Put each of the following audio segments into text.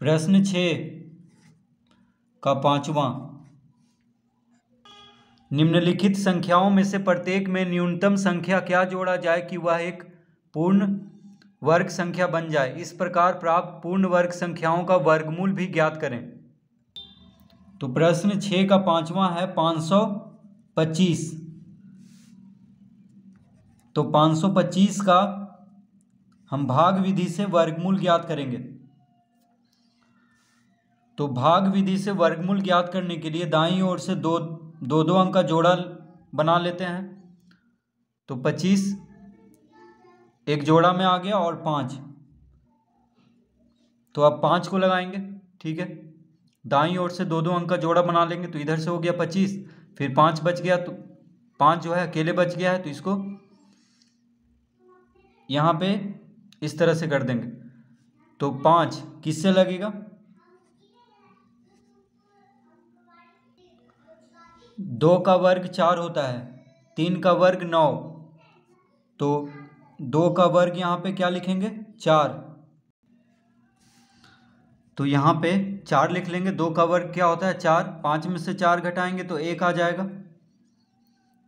प्रश्न छ का पांचवा निम्नलिखित संख्याओं में से प्रत्येक में न्यूनतम संख्या क्या जोड़ा जाए कि वह एक पूर्ण वर्ग संख्या बन जाए इस प्रकार प्राप्त पूर्ण वर्ग संख्याओं का वर्गमूल भी ज्ञात करें तो प्रश्न छः का पांचवा है पाँच सौ पच्चीस तो पाँच सौ पच्चीस का हम भाग विधि से वर्गमूल ज्ञात करेंगे तो भाग विधि से वर्गमूल ज्ञात करने के लिए दाई ओर से दो दो दो अंक का जोड़ा बना लेते हैं तो पच्चीस एक जोड़ा में आ गया और पाँच तो अब पाँच को लगाएंगे ठीक है दाई ओर से दो दो अंक का जोड़ा बना लेंगे तो इधर से हो गया पच्चीस फिर पाँच बच गया तो पाँच जो है अकेले बच गया है तो इसको यहाँ पे इस तरह से कर देंगे तो पाँच किससे लगेगा दो का वर्ग चार होता है तीन का वर्ग नौ तो दो का वर्ग यहाँ पे क्या लिखेंगे चार तो यहाँ पे चार लिख लेंगे दो का वर्ग क्या होता है चार पाँच में से चार घटाएंगे तो एक आ जाएगा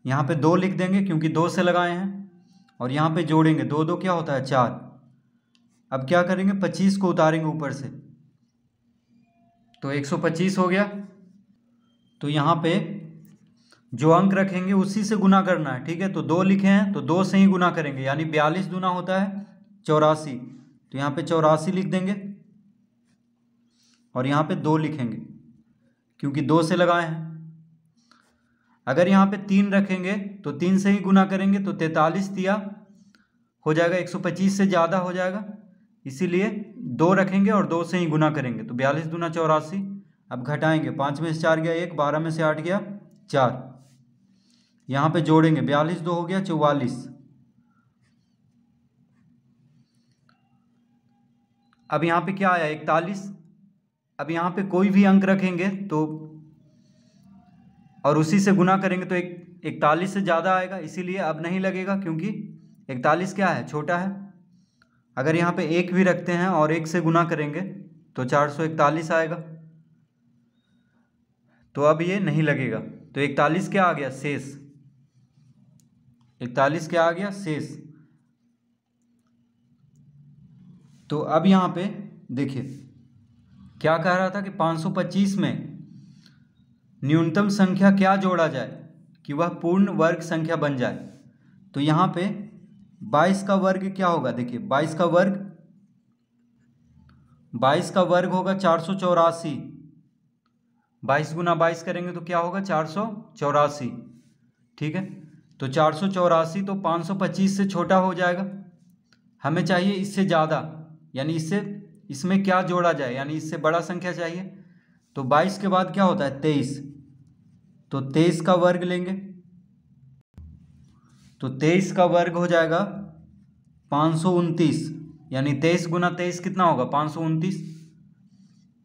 यहाँ पे दो लिख देंगे क्योंकि दो से लगाए हैं और यहाँ पे जोड़ेंगे दो दो क्या होता है चार अब क्या करेंगे पच्चीस को उतारेंगे ऊपर से तो एक सौ पच्चीस हो गया तो यहाँ पे जो अंक रखेंगे उसी से गुना करना है ठीक है तो दो लिखे हैं तो दो से ही गुना करेंगे यानी बयालीस गुना होता है चौरासी तो यहाँ पे चौरासी लिख देंगे और यहाँ पे दो लिखेंगे क्योंकि दो से लगाए हैं अगर यहाँ पे तीन रखेंगे तो तीन से ही गुना करेंगे तो तैतालीस दिया हो जाएगा एक सौ पच्चीस से ज़्यादा हो जाएगा इसीलिए दो रखेंगे और दो से ही गुना करेंगे तो बयालीस दूना चौरासी अब घटाएंगे पाँच में से चार गया एक बारह में से आठ गया चार यहां पे जोड़ेंगे बयालीस दो हो गया चौवालीस अब यहां पे क्या आया इकतालीस अब यहां पे कोई भी अंक रखेंगे तो और उसी से गुना करेंगे तो एक इकतालीस से ज़्यादा आएगा इसीलिए अब नहीं लगेगा क्योंकि इकतालीस क्या है छोटा है अगर यहां पे एक भी रखते हैं और एक से गुना करेंगे तो चार सौ इकतालीस आएगा तो अब ये नहीं लगेगा तो इकतालीस क्या आ गया शेष इकतालीस क्या आ गया शेष तो अब यहाँ पे देखिए क्या कह रहा था कि 525 में न्यूनतम संख्या क्या जोड़ा जाए कि वह पूर्ण वर्ग संख्या बन जाए तो यहाँ पे 22 का वर्ग क्या होगा देखिए 22 का वर्ग 22 का वर्ग होगा चार सौ चौरासी बाईस गुना बाईस करेंगे तो क्या होगा चार सौ चौरासी ठीक है तो चार सौ चौरासी तो पाँच सौ पच्चीस से छोटा हो जाएगा हमें चाहिए इससे ज़्यादा यानी इससे इसमें क्या जोड़ा जाए यानी इससे बड़ा संख्या चाहिए तो बाईस के बाद क्या होता है तेईस तो तेईस का वर्ग लेंगे तो तेईस का वर्ग हो जाएगा पाँच सौ उनतीस यानी तेईस गुना तेईस कितना होगा पाँच सौ उनतीस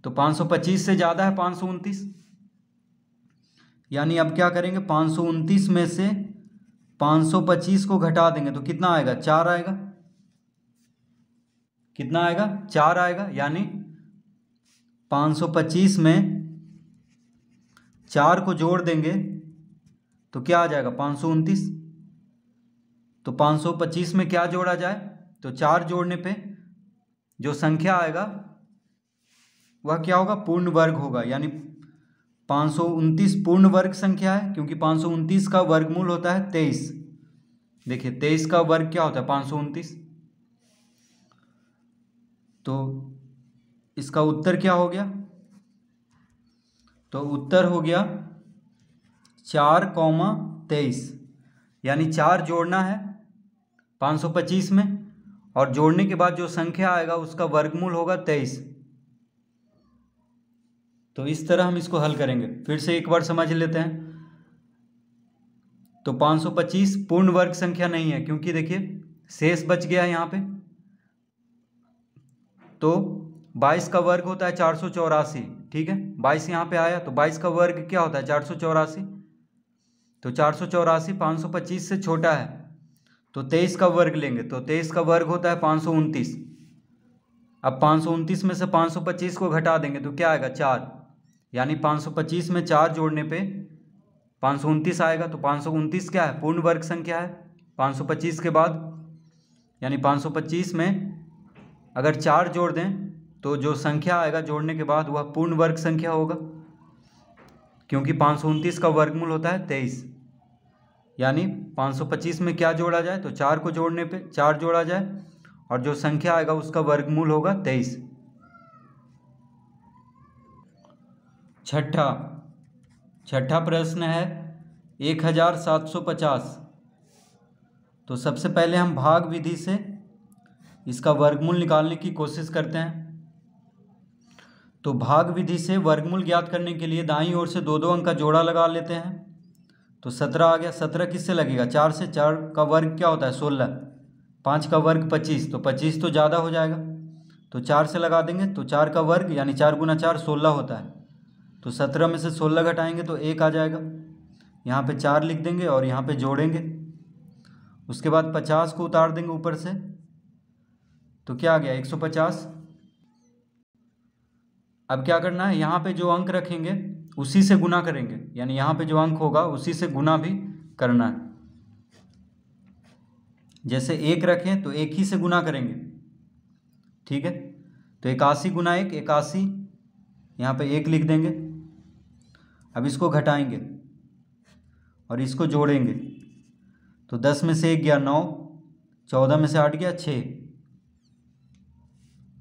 तो पाँच सौ पच्चीस से ज़्यादा है पाँच सौ उनतीस यानी अब क्या करेंगे पाँच सौ उनतीस में से 525 को घटा देंगे तो कितना आएगा चार आएगा कितना आएगा चार आएगा यानी 525 में चार को जोड़ देंगे तो क्या आ जाएगा पाँच तो 525 में क्या जोड़ा जाए तो चार जोड़ने पे जो संख्या आएगा वह क्या होगा पूर्ण वर्ग होगा यानी पाँच पूर्ण वर्ग संख्या है क्योंकि पाँच का वर्गमूल होता है 23 देखिए 23 का वर्ग क्या होता है 529 तो इसका उत्तर क्या हो गया तो उत्तर हो गया चार कौमा तेईस यानी चार जोड़ना है 525 में और जोड़ने के बाद जो संख्या आएगा उसका वर्गमूल होगा तेईस तो इस तरह हम इसको हल करेंगे फिर से एक बार समझ लेते हैं तो 525 पूर्ण वर्ग संख्या नहीं है क्योंकि देखिए शेष बच गया है यहाँ पे तो 22 का वर्ग होता है चार ठीक है 22 यहाँ पे आया तो 22 का वर्ग क्या होता है चार तो चार सौ से छोटा है तो 23 का वर्ग लेंगे तो 23 का वर्ग होता है पाँच अब पाँच में से 525 को घटा देंगे तो क्या आएगा चार यानी 525 में चार जोड़ने पे पाँच आएगा तो पाँच क्या है पूर्ण वर्ग संख्या है 525 के बाद यानी 525 में अगर चार जोड़ दें तो जो संख्या आएगा जोड़ने के बाद वह पूर्ण वर्ग संख्या होगा क्योंकि पाँच का वर्गमूल होता है तेईस यानी 525 में क्या जोड़ा जाए तो चार को जोड़ने पे चार जोड़ा जाए और जो संख्या आएगा उसका वर्गमूल होगा तेईस छठा छठा प्रश्न है एक हजार सात सौ पचास तो सबसे पहले हम भाग विधि से इसका वर्गमूल निकालने की कोशिश करते हैं तो भाग विधि से वर्गमूल ज्ञात करने के लिए दाई ओर से दो दो अंक का जोड़ा लगा लेते हैं तो सत्रह आ गया सत्रह किससे लगेगा चार से चार का वर्ग क्या होता है सोलह पाँच का वर्ग पच्चीस तो पच्चीस तो ज़्यादा हो जाएगा तो चार से लगा देंगे तो चार का वर्ग यानी चार गुना चार सोलह होता है तो सत्रह में से सोलह घटाएंगे तो एक आ जाएगा यहाँ पे चार लिख देंगे और यहाँ पे जोड़ेंगे उसके बाद पचास को उतार देंगे ऊपर से तो क्या आ गया एक सौ पचास अब क्या करना है यहाँ पे जो अंक रखेंगे उसी से गुना करेंगे यानी यहाँ पे जो अंक होगा उसी से गुना भी करना है जैसे एक रखें तो एक ही से गुना करेंगे ठीक है तो इक्यासी गुना एक इक्यासी यहाँ पे एक लिख देंगे अब इसको घटाएंगे और इसको जोड़ेंगे तो दस में से एक गया नौ चौदह में से आठ गया छः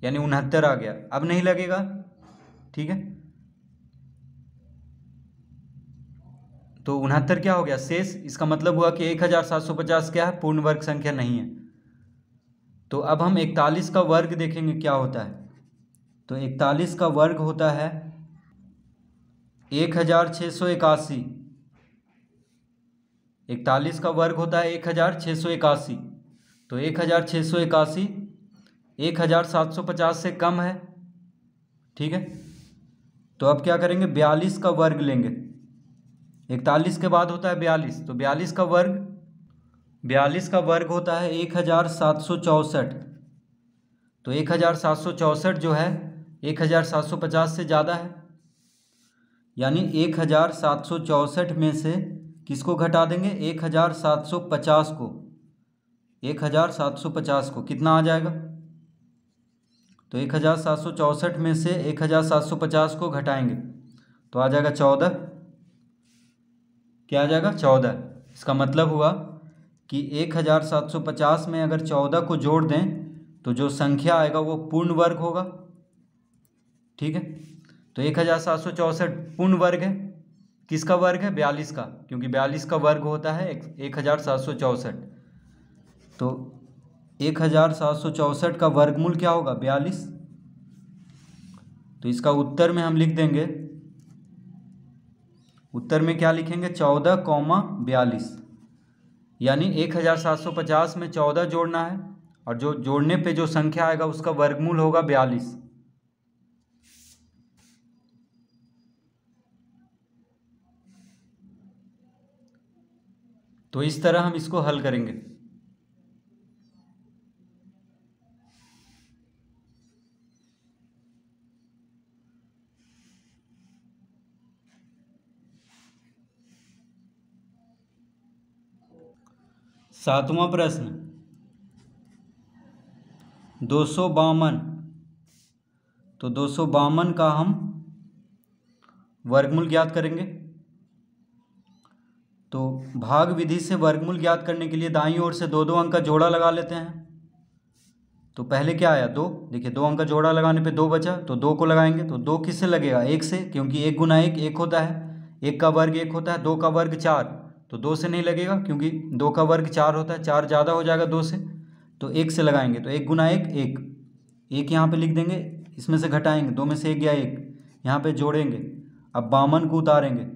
यानी उनहत्तर आ गया अब नहीं लगेगा ठीक है तो उनहत्तर क्या हो गया शेष इसका मतलब हुआ कि एक हज़ार सात सौ पचास क्या है पूर्ण वर्ग संख्या नहीं है तो अब हम इकतालीस का वर्ग देखेंगे क्या होता है तो इकतालीस का वर्ग होता है एक हज़ार छः सौ इक्यासी इकतालीस का वर्ग होता है एक हज़ार छः सौ इक्यासी तो एक हज़ार छः सौ इक्यासी एक हज़ार सात सौ पचास से कम है ठीक है तो अब क्या करेंगे बयालीस का वर्ग लेंगे इकतालीस के बाद होता है बयालीस तो बयालीस का वर्ग बयालीस का वर्ग होता है एक हज़ार सात सौ चौंसठ तो एक हज़ार सात सौ चौंसठ जो है एक हज़ार सात सौ पचास से ज़्यादा है यानी एक हज़ार सात सौ चौंसठ में से किसको घटा देंगे एक हज़ार सात सौ पचास को एक हज़ार सात सौ पचास को कितना आ जाएगा तो एक हज़ार सात सौ चौंसठ में से एक हज़ार सात सौ पचास को घटाएंगे तो आ जाएगा चौदह क्या आ जाएगा चौदह इसका मतलब हुआ कि एक हजार सात सौ पचास में अगर चौदह को जोड़ दें तो जो संख्या आएगा वो पूर्ण वर्ग होगा ठीक है तो एक हज़ार सात सौ चौसठ पूर्ण वर्ग है किसका वर्ग है बयालीस का क्योंकि बयालीस का वर्ग होता है एक हज़ार सात सौ चौंसठ तो एक हज़ार सात सौ चौसठ का वर्गमूल क्या होगा बयालीस तो इसका उत्तर में हम लिख देंगे उत्तर में क्या लिखेंगे चौदह कौमा बयालीस यानी एक हज़ार सात सौ पचास में चौदह जोड़ना है और जो जोड़ने पे जो संख्या आएगा उसका वर्गमूल होगा बयालीस तो इस तरह हम इसको हल करेंगे सातवां प्रश्न दो सौ बावन तो दो सौ बावन का हम वर्गमूल ज्ञात करेंगे तो भाग विधि से वर्गमूल ज्ञात करने के लिए दाई ओर से दो दो अंक का जोड़ा लगा लेते हैं तो पहले क्या आया दो देखिए दो अंक का जोड़ा लगाने पे दो बचा तो दो को लगाएंगे तो दो किससे लगेगा एक से क्योंकि एक गुना एक एक होता है एक का वर्ग एक होता है दो का वर्ग चार तो दो से नहीं लगेगा क्योंकि दो का वर्ग चार होता है चार ज़्यादा हो जाएगा दो से तो एक से लगाएंगे तो एक गुना एक एक एक यहाँ पर लिख देंगे इसमें से घटाएंगे दो में से एक या एक यहाँ पर जोड़ेंगे अब बामन को उतारेंगे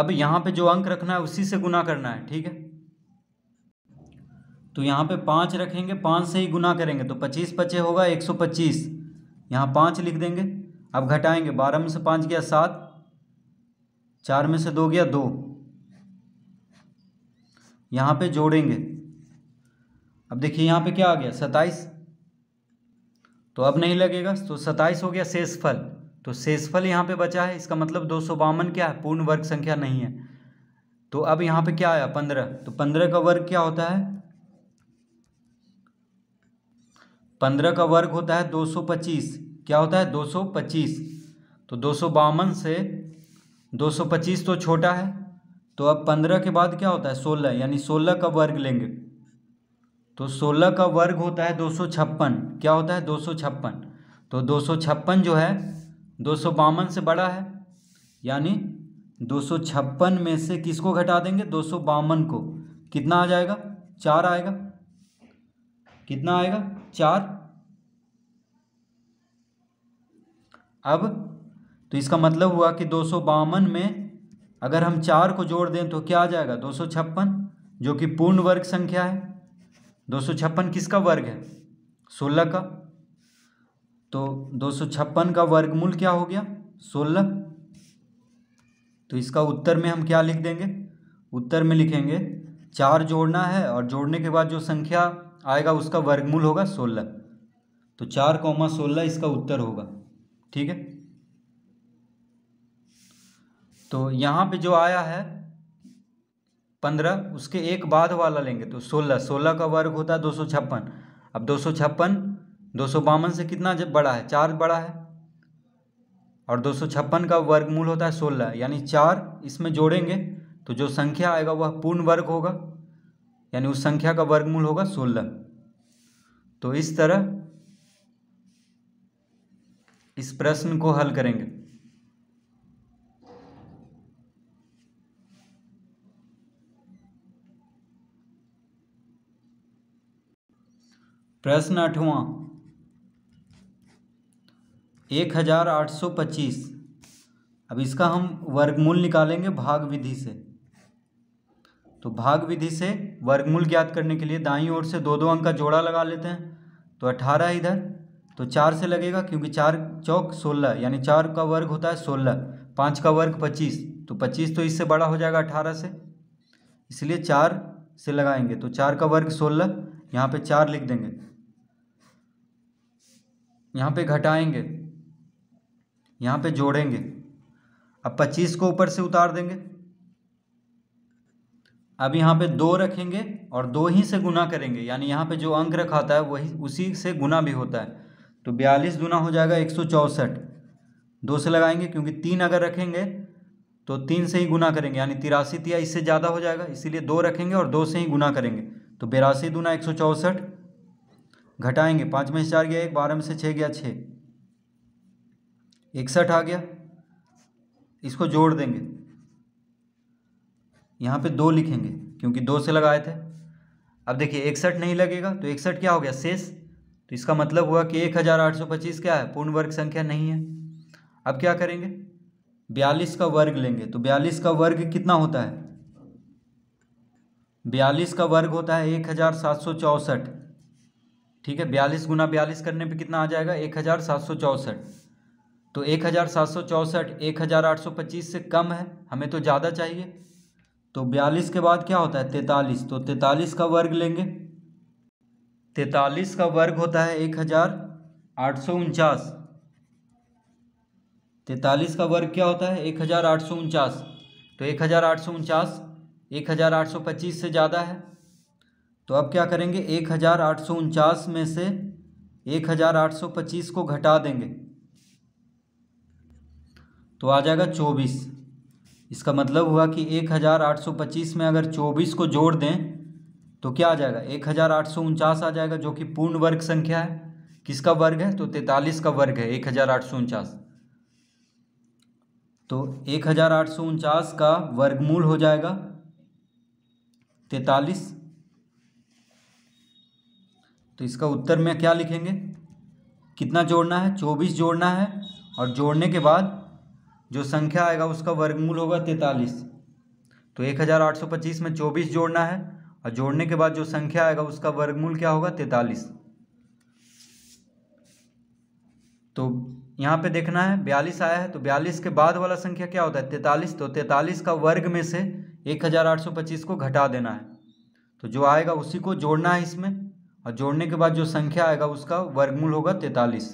अब यहाँ पे जो अंक रखना है उसी से गुना करना है ठीक है तो यहाँ पे पाँच रखेंगे पाँच से ही गुना करेंगे तो पच्चीस पचे होगा एक सौ पच्चीस यहाँ पाँच लिख देंगे अब घटाएंगे बारह में से पाँच गया सात चार में से दो गया दो यहाँ पे जोड़ेंगे अब देखिए यहाँ पे क्या आ गया सत्ताईस तो अब नहीं लगेगा तो सत्ताईस हो गया शेषफल तो शेषफल यहाँ पे बचा है इसका मतलब दो सौ बावन क्या है पूर्ण वर्ग संख्या नहीं है तो अब यहाँ पे क्या आया पंद्रह तो पंद्रह का वर्ग क्या होता है पंद्रह का वर्ग होता है दो सौ पच्चीस क्या होता है दो सौ पच्चीस तो दो सौ बावन से दो सौ पच्चीस तो छोटा है तो अब पंद्रह के बाद क्या होता है सोलह यानी सोलह का वर्ग लेंगे तो सोलह का वर्ग होता है दो सौ छप्पन क्या होता है दो सौ छप्पन तो दो सौ छप्पन जो है दो सौ बावन से बड़ा है यानी दो सौ छप्पन में से किसको घटा देंगे दो सौ बावन को कितना आ जाएगा चार आएगा कितना आएगा चार अब तो इसका मतलब हुआ कि दो सौ बावन में अगर हम चार को जोड़ दें तो क्या आ जाएगा दो सौ छप्पन जो कि पूर्ण वर्ग संख्या है दो सौ छप्पन किसका वर्ग है सोलह का तो दो का वर्गमूल क्या हो गया सोलह तो इसका उत्तर में हम क्या लिख देंगे उत्तर में लिखेंगे चार जोड़ना है और जोड़ने के बाद जो संख्या आएगा उसका वर्गमूल होगा सोलह तो चार कौमा सोलह इसका उत्तर होगा ठीक है तो यहाँ पे जो आया है पंद्रह उसके एक बाद वाला लेंगे तो सोलह सोलह का वर्ग होता है दो सौ छप्पन अब दो सौ छप्पन दो सौ बावन से कितना जब बड़ा है चार बड़ा है और दो सौ छप्पन का वर्गमूल होता है सोलह यानी चार इसमें जोड़ेंगे तो जो संख्या आएगा वह पूर्ण वर्ग होगा यानी उस संख्या का वर्गमूल होगा सोलह तो इस तरह इस प्रश्न को हल करेंगे प्रश्न आठवां एक हज़ार आठ सौ पच्चीस अब इसका हम वर्गमूल निकालेंगे भाग विधि से तो भाग विधि से वर्गमूल ज्ञात करने के लिए दाई ओर से दो दो अंक का जोड़ा लगा लेते हैं तो अठारह इधर तो चार से लगेगा क्योंकि चार चौक सोलह यानी चार का वर्ग होता है सोलह पाँच का वर्ग पच्चीस तो पच्चीस तो इससे बड़ा हो जाएगा अठारह से इसलिए चार से लगाएंगे तो चार का वर्ग सोलह यहाँ पे चार लिख देंगे यहाँ पे घटाएंगे यहाँ पे जोड़ेंगे अब पच्चीस को ऊपर से उतार देंगे अब यहाँ पे दो रखेंगे और दो ही से गुना करेंगे यानी यहाँ पे जो अंक रखा है वही उसी से गुना भी होता है तो बयालीस गुना हो जाएगा एक सौ चौंसठ दो से लगाएंगे क्योंकि तीन अगर रखेंगे तो तीन से ही गुना करेंगे यानी तिरासी तिया इससे ज़्यादा हो जाएगा इसीलिए दो रखेंगे और दो से ही गुना करेंगे तो बेरासी दूना एक सौ चौंसठ घटाएंगे पाँच में से चार गया एक बारह में से छः गया छः इकसठ आ गया इसको जोड़ देंगे यहाँ पे दो लिखेंगे क्योंकि दो से लगाए थे अब देखिए इकसठ नहीं लगेगा तो इकसठ क्या हो गया शेष तो इसका मतलब हुआ कि एक हज़ार आठ सौ पच्चीस क्या है पूर्ण वर्ग संख्या नहीं है अब क्या करेंगे बयालीस का वर्ग लेंगे तो बयालीस का वर्ग कितना होता है बयालीस का वर्ग होता है एक हज़ार सात सौ चौंसठ ठीक है बयालीस गुना बयालीस करने पे कितना आ जाएगा एक हज़ार सात सौ चौंसठ तो एक हज़ार सात सौ चौंसठ एक हज़ार आठ सौ पच्चीस से कम है हमें तो ज़्यादा चाहिए तो बयालीस के बाद क्या होता है तैतालीस तो तैतालीस का वर्ग लेंगे तैतालीस का वर्ग होता है एक हज़ार आठ सौ उनचास तैतालीस का वर्ग क्या होता है एक हज़ार आठ सौ उनचास तो एक हज़ार आठ सौ उनचास एक हज़ार आठ सौ पच्चीस से ज़्यादा है तो अब क्या करेंगे एक हज़ार आठ सौ उनचास में से एक हज़ार आठ सौ पच्चीस को घटा देंगे तो आ जाएगा चौबीस इसका मतलब हुआ कि एक हज़ार आठ सौ पच्चीस में अगर चौबीस को जोड़ दें तो क्या आ जाएगा एक हज़ार आठ सौ उनचास आ जाएगा जो कि पूर्ण वर्ग संख्या है किसका वर्ग है तो तैतालीस का वर्ग है एक हज़ार आठ सौ उनचास तो एक हज़ार आठ सौ उनचास का वर्गमूल हो जाएगा तैतालीस तो इसका उत्तर में क्या लिखेंगे कितना जोड़ना है चौबीस जोड़ना है और जोड़ने के बाद जो संख्या आएगा उसका वर्गमूल होगा तैतालीस तो एक हज़ार आठ सौ पच्चीस में चौबीस जोड़ना है और जोड़ने के बाद जो संख्या आएगा उसका वर्गमूल क्या होगा तैतालीस तो यहाँ पे देखना है बयालीस आया है तो बयालीस के बाद वाला संख्या क्या होता है तैतालीस तो तैतालीस का वर्ग में से एक हज़ार आठ सौ पच्चीस को घटा देना है तो जो आएगा उसी को जोड़ना है इसमें और जोड़ने के बाद जो संख्या आएगा उसका वर्गमूल होगा तैतालीस